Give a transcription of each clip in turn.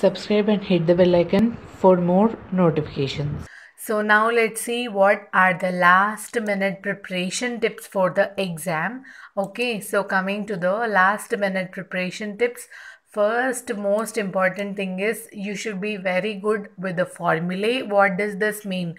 subscribe and hit the bell icon for more notifications. So now let's see what are the last minute preparation tips for the exam. Okay, so coming to the last minute preparation tips. First most important thing is you should be very good with the formulae. What does this mean?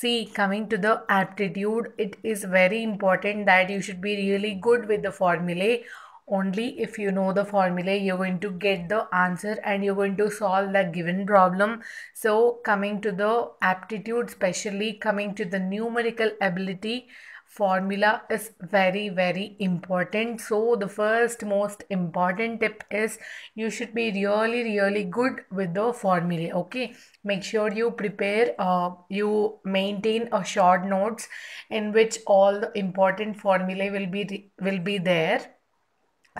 See, coming to the aptitude, it is very important that you should be really good with the formulae only if you know the formula you're going to get the answer and you're going to solve that given problem so coming to the aptitude especially coming to the numerical ability formula is very very important so the first most important tip is you should be really really good with the formula okay make sure you prepare uh, you maintain a short notes in which all the important formula will be will be there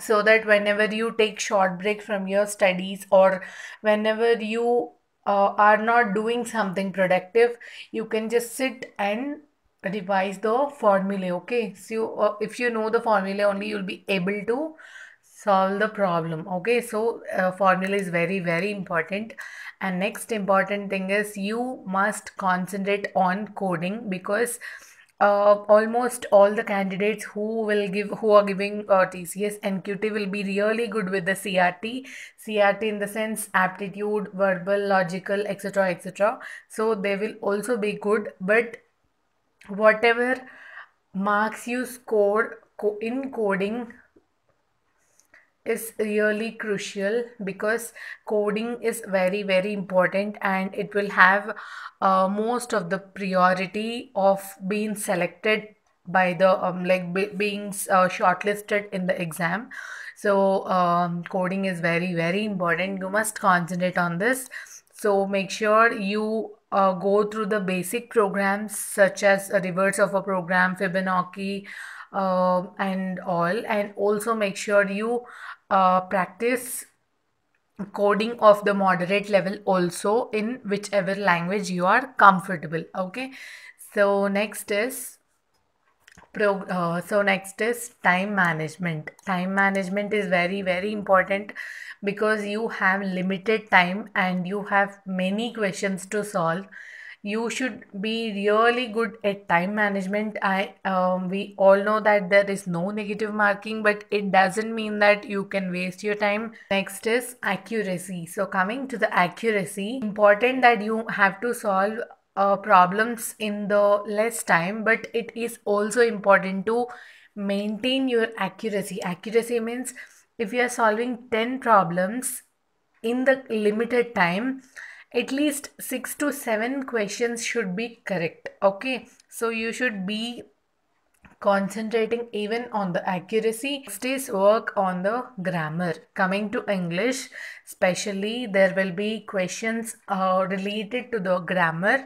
so that whenever you take short break from your studies or whenever you uh, are not doing something productive you can just sit and revise the formula okay so uh, if you know the formula only you'll be able to solve the problem okay so uh, formula is very very important and next important thing is you must concentrate on coding because uh, almost all the candidates who will give who are giving uh, TCS NQT will be really good with the CRT CRT in the sense aptitude verbal logical etc etc so they will also be good but whatever marks you score in coding is really crucial because coding is very very important and it will have uh, most of the priority of being selected by the um, like being uh, shortlisted in the exam so um, coding is very very important you must concentrate on this so make sure you uh, go through the basic programs such as a reverse of a program fibonacci uh, and all and also make sure you uh, practice coding of the moderate level also in whichever language you are comfortable okay so next is Pro, uh, so next is time management time management is very very important because you have limited time and you have many questions to solve you should be really good at time management i um, we all know that there is no negative marking but it doesn't mean that you can waste your time next is accuracy so coming to the accuracy important that you have to solve uh, problems in the less time but it is also important to maintain your accuracy accuracy means if you are solving 10 problems in the limited time at least 6 to 7 questions should be correct okay so you should be concentrating even on the accuracy next is work on the grammar coming to english especially there will be questions uh, related to the grammar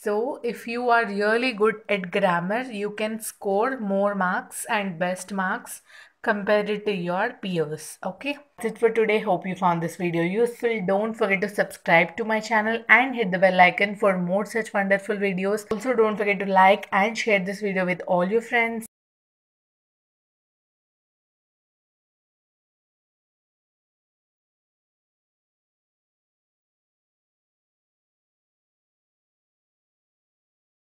so if you are really good at grammar you can score more marks and best marks compared it to your peers okay that's it for today hope you found this video useful don't forget to subscribe to my channel and hit the bell icon for more such wonderful videos also don't forget to like and share this video with all your friends